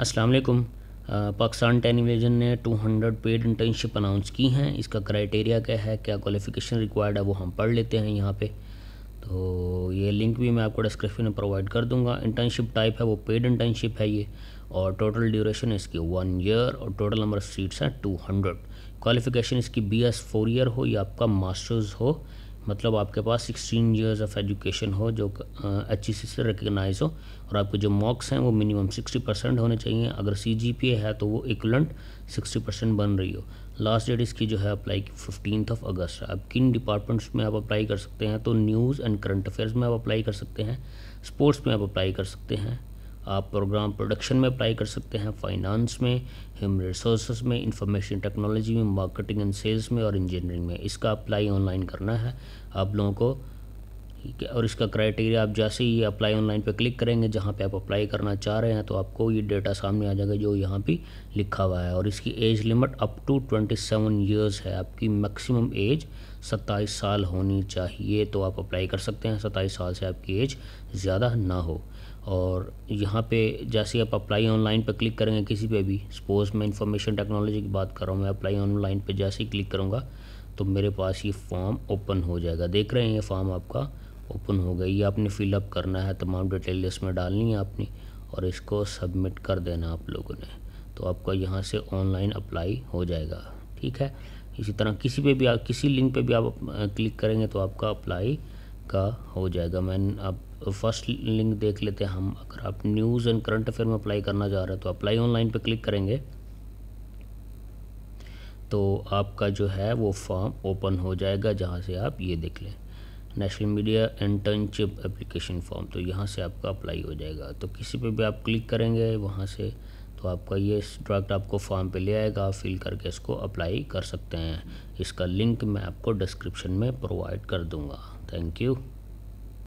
अस्सलाम वालेकुम पाकिस्तान टेलीविजन ने 200 पेड इंटर्नशिप अनाउंस की हैं इसका क्राइटेरिया क्या है क्या क्वालिफिकेशन रिक्वायर्ड है वो हम पढ़ लेते हैं यहाँ पे तो ये लिंक भी मैं आपको डिस्क्रिप्शन में प्रोवाइड कर दूंगा इंटर्नशिप टाइप है वो पेड इंटर्नशिप है ये और टोटल ड्यूरेशन इसकी वन ईयर और टोटल नंबर ऑफ सीट्स हैं टू हंड्रेड क्वालिफिकेशन इसकी बी एस फोर ईयर हो या आपका मास्टर्स हो मतलब आपके पास 16 इयर्स ऑफ एजुकेशन हो जो एच e से रिकगनाइज हो और आपके जो मॉक्स हैं वो मिनिमम 60 परसेंट होने चाहिए अगर सी है तो वो इक्वलेंट 60 परसेंट बन रही हो लास्ट डेट इसकी जो है अप्लाई की फिफ्टीन ऑफ अगस्त आप किन डिपार्टमेंट्स में आप अप्लाई कर सकते हैं तो न्यूज़ एंड करंट अफेयर्स में आप अप्लाई कर सकते हैं स्पोर्ट्स में आप अप्लाई कर सकते हैं आप प्रोग्राम प्रोडक्शन में अप्लाई कर सकते हैं फाइनेंस में ह्यूमन रिसोर्स में इंफॉर्मेशन टेक्नोलॉजी में मार्केटिंग एंड सेल्स में और इंजीनियरिंग में इसका अप्लाई ऑनलाइन करना है आप लोगों को ठीक है और इसका क्राइटेरिया आप जैसे ही अप्लाई ऑनलाइन पर क्लिक करेंगे जहाँ पर आप अप्लाई करना चाह रहे हैं तो आपको ये डेटा सामने आ जाएगा जो यहाँ पर लिखा हुआ है और इसकी age limit up to twenty seven years है आपकी मैक्सिमम एज सत्ताईस साल होनी चाहिए तो आप अप्लाई कर सकते हैं सत्ताईस साल से आपकी एज ज़्यादा ना हो और यहाँ पे जैसे आप अप्लाई ऑनलाइन पर क्लिक करेंगे किसी पे भी सपोज मैं इंफॉर्मेशन टेक्नोलॉजी की बात कर रहा हूँ मैं अप्लाई ऑनलाइन पे जैसे ही क्लिक करूँगा तो मेरे पास ये फॉर्म ओपन हो जाएगा देख रहे हैं ये फॉर्म आपका ओपन हो गया ये आपने फिलअप करना है तमाम डिटेल इसमें डालनी है आपने और इसको सबमिट कर देना आप लोगों ने तो आपका यहाँ से ऑनलाइन अप्लाई हो जाएगा ठीक है इसी तरह किसी पे भी आप किसी लिंक पे भी आप क्लिक करेंगे तो आपका अप्लाई का हो जाएगा मैं आप फर्स्ट तो लिंक देख लेते हैं हम अगर आप न्यूज़ एंड करंट अफेयर में अप्लाई करना चाह रहे हैं तो अप्लाई ऑनलाइन पे क्लिक करेंगे तो आपका जो है वो फॉर्म ओपन हो जाएगा जहाँ से आप ये देख लें national media internship application form तो यहाँ से आपका अप्लाई हो जाएगा तो किसी पे भी आप क्लिक करेंगे वहाँ से तो आपका ये डायरेक्ट आपको फॉर्म पे ले आएगा फिल करके इसको अप्लाई कर सकते हैं इसका लिंक मैं आपको डिस्क्रिप्शन में प्रोवाइड कर दूँगा थैंक यू